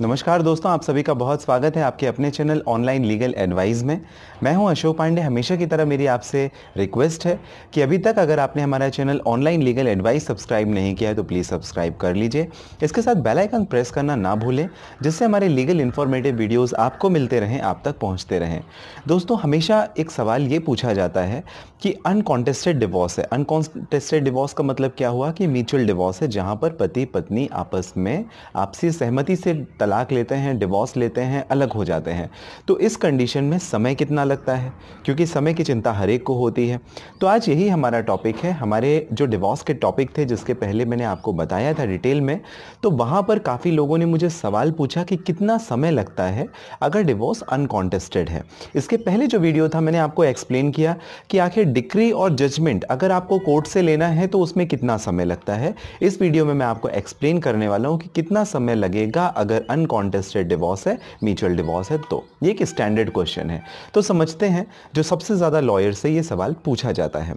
नमस्कार दोस्तों आप सभी का बहुत स्वागत है आपके अपने चैनल ऑनलाइन लीगल एडवाइस में मैं हूं अशोक पांडे हमेशा की तरह मेरी आपसे रिक्वेस्ट है कि अभी तक अगर आपने हमारा channel online legal advice subscribe नहीं किया है तो प्लीज़ सब्सक्राइब कर लीजिए इसके साथ बेल आइकन प्रेस करना ना भूलें जिससे हमारे लीगल इन्फॉर्मेटिव वीडियोज़ आपको मिलते रहें आप तक पहुँचते रहें दोस्तों हमेशा एक सवाल ये पूछा जाता है कि अनकॉन्टेस्टेड डिवोर्स है अनकॉन्टेस्टेड डिवोर्स का मतलब क्या हुआ कि म्यूचुअल डिवोर्स है जहाँ पर पति पत्नी आपस में आपसी सहमति से तलाक लेते हैं डिवोर्स लेते हैं अलग हो जाते हैं तो इस कंडीशन में समय कितना लगता है क्योंकि समय की चिंता हर एक को होती है तो आज यही हमारा टॉपिक है हमारे जो डिवोर्स के टॉपिक थे जिसके पहले मैंने आपको बताया था डिटेल में तो वहाँ पर काफ़ी लोगों ने मुझे सवाल पूछा कि कितना समय लगता है अगर डिवोर्स अनकॉन्टेस्टेड है इसके पहले जो वीडियो था मैंने आपको एक्सप्लेन किया कि आखिर डिक्री और जजमेंट अगर आपको कोर्ट से लेना है तो उसमें कितना समय लगता है इस वीडियो में मैं आपको एक्सप्लेन करने वाला हूँ कि कितना समय लगेगा अगर अनकॉन्टेस्टेड डिवोर्स है म्यूचुअल डिवोर्स है तो ये एक स्टैंडर्ड क्वेश्चन है तो समझते हैं जो सबसे ज़्यादा लॉयर से ये सवाल पूछा जाता है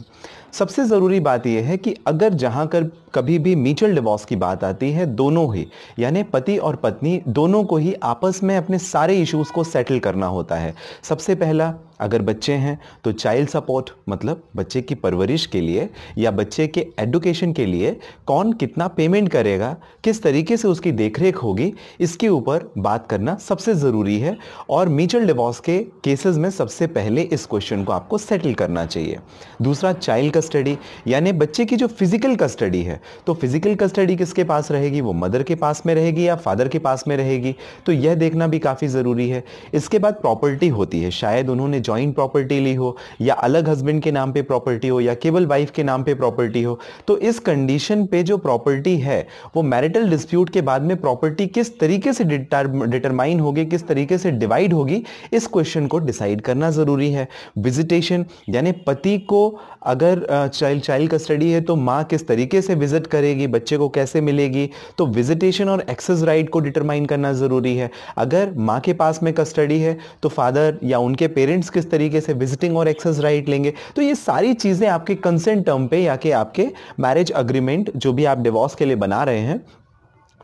सबसे ज़रूरी बात यह है कि अगर जहाँ कर कभी भी म्यूचुअल डिवोर्स की बात आती है दोनों ही यानी पति और पत्नी दोनों को ही आपस में अपने सारे इश्यूज़ को सेटल करना होता है सबसे पहला अगर बच्चे हैं तो चाइल्ड सपोर्ट मतलब बच्चे की परवरिश के लिए या बच्चे के एडुकेशन के लिए कौन कितना पेमेंट करेगा किस तरीके से उसकी देखरेख होगी इसके ऊपर बात करना सबसे ज़रूरी है और म्यूचुअल डिवोर्स के केसेस में सबसे पहले इस क्वेश्चन को आपको सेटल करना चाहिए दूसरा चाइल्ड कस्टडी यानी बच्चे की जो फिज़िकल कस्टडी है तो फिज़िकल कस्टडी किसके पास रहेगी वो मदर के पास में रहेगी या फादर के पास में रहेगी तो यह देखना भी काफ़ी ज़रूरी है इसके बाद प्रॉपर्टी होती है शायद उन्होंने जॉइंट प्रॉपर्टी ली हो या अलग हस्बैंड के नाम पे प्रॉपर्टी हो या केवल वाइफ के नाम पे प्रॉपर्टी हो तो इस कंडीशन पे जो प्रॉपर्टी है वो मैरिटल डिस्प्यूट के बाद में प्रॉपर्टी किस तरीके से डिटरमाइन होगी किस तरीके से डिवाइड होगी इस क्वेश्चन को डिसाइड करना ज़रूरी है विजिटेशन यानी पति को अगर चाइल्ड चाइल्ड कस्टडी है तो माँ किस तरीके से विजिट करेगी बच्चे को कैसे मिलेगी तो विजिटेशन और एक्सेस राइट को डिटरमाइन करना ज़रूरी है अगर माँ के पास में कस्टडी है तो फादर या उनके पेरेंट्स किस तरीके से विजिटिंग और एक्सेस राइट लेंगे तो ये सारी चीज़ें आपके कंसेंट टर्म पे या कि आपके मैरिज अग्रीमेंट जो भी आप डिवोर्स के लिए बना रहे हैं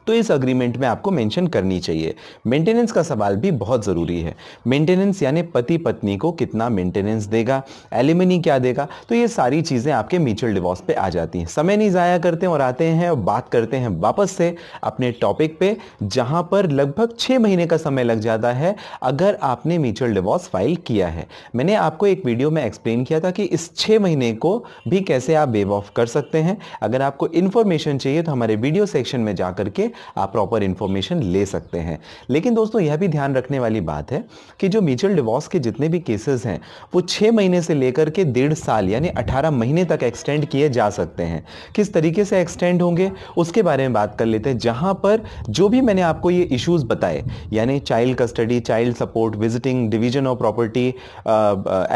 तो इस अग्रीमेंट में आपको मेंशन करनी चाहिए मेंटेनेंस का सवाल भी बहुत ज़रूरी है मेंटेनेंस यानी पति पत्नी को कितना मेंटेनेंस देगा एलिमनी क्या देगा तो ये सारी चीज़ें आपके म्यूचुअल डिवोर्स पे आ जाती हैं समय नहीं ज़ाया करते और आते हैं और बात करते हैं वापस से अपने टॉपिक पे जहाँ पर लगभग छः महीने का समय लग जाता है अगर आपने म्यूचुअल डिवोर्स फाइल किया है मैंने आपको एक वीडियो में एक्सप्लेन किया था कि इस छः महीने को भी कैसे आप वेव ऑफ कर सकते हैं अगर आपको इन्फॉर्मेशन चाहिए तो हमारे वीडियो सेक्शन में जा करके आप प्रॉपर इन्फॉर्मेशन ले सकते हैं लेकिन दोस्तों यह भी ध्यान रखने वाली बात है कि जो म्यूचुअल डिवोर्स के जितने भी केसेस हैं वो छः महीने से लेकर के डेढ़ साल यानी अठारह महीने तक एक्सटेंड किए जा सकते हैं किस तरीके से एक्सटेंड होंगे उसके बारे में बात कर लेते हैं जहाँ पर जो भी मैंने आपको ये इश्यूज़ बताए यानी child custody child support visiting division of property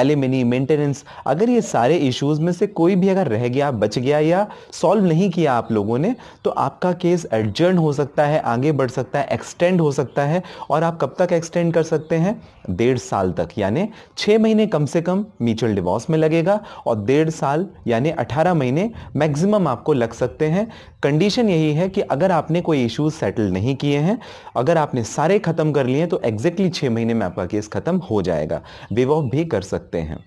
alimony maintenance अगर ये सारे इश्यूज़ में से कोई भी अगर रह गया बच गया या सॉल्व नहीं किया आप लोगों ने तो आपका केस एडजर्न हो हो सकता है आगे बढ़ सकता है एक्सटेंड हो सकता है और आप कब तक एक्सटेंड कर सकते हैं डेढ़ साल तक यानी छः महीने कम से कम म्यूचुअल डिवॉर्स में लगेगा और डेढ़ साल यानी अठारह महीने मैक्सिमम आपको लग सकते हैं कंडीशन यही है कि अगर आपने कोई इश्यूज सेटल नहीं किए हैं अगर आपने सारे ख़त्म कर लिए तो एग्जैक्टली छः महीने में आपका केस ख़त्म हो जाएगा विवॉफ ऑफ भी कर सकते हैं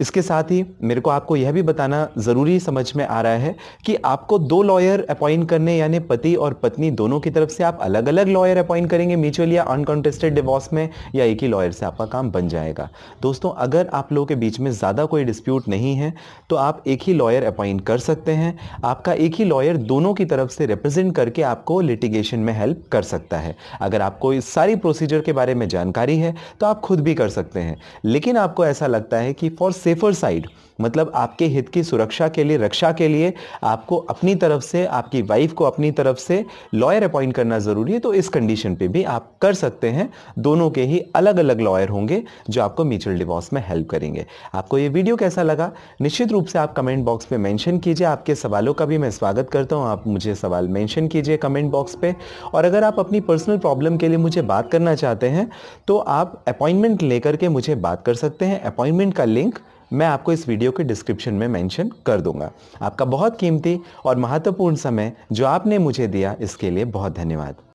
इसके साथ ही मेरे को आपको यह भी बताना ज़रूरी समझ में आ रहा है कि आपको दो लॉयर अपॉइंट करने यानी पति और पत्नी दोनों की तरफ से आप अलग अलग लॉयर अपॉइंट करेंगे म्यूचुअल या अनकंटेस्टेड डिवोर्स में या एक ही लॉयर से आपका काम बन जाएगा दोस्तों अगर आप लोगों के बीच में ज़्यादा कोई डिस्प्यूट नहीं है तो आप एक ही लॉयर अपॉइंट कर सकते हैं आपका एक ही लॉयर दोनों की तरफ से रिप्रेजेंट करके आपको लिटिगेशन में हेल्प कर सकता है अगर आपको इस सारी प्रोसीजर के बारे में जानकारी है तो आप खुद भी कर सकते हैं लेकिन आपको ऐसा लगता है कि फॉर सेफर साइड मतलब आपके हित की सुरक्षा के लिए रक्षा के लिए आपको अपनी तरफ से आपकी वाइफ को अपनी तरफ से लॉयर अपॉइंट करना ज़रूरी है तो इस कंडीशन पे भी आप कर सकते हैं दोनों के ही अलग अलग लॉयर होंगे जो आपको म्यूचुअल डिवोर्स में हेल्प करेंगे आपको ये वीडियो कैसा लगा निश्चित रूप से आप कमेंट बॉक्स में मैंशन कीजिए आपके सवालों का भी मैं स्वागत करता हूँ आप मुझे सवाल मैंशन कीजिए कमेंट बॉक्स पर और अगर आप अपनी पर्सनल प्रॉब्लम के लिए मुझे बात करना चाहते हैं तो आप अपॉइंटमेंट लेकर के मुझे बात कर सकते हैं अपॉइंटमेंट का लिंक मैं आपको इस वीडियो के डिस्क्रिप्शन में मेंशन कर दूंगा आपका बहुत कीमती और महत्वपूर्ण समय जो आपने मुझे दिया इसके लिए बहुत धन्यवाद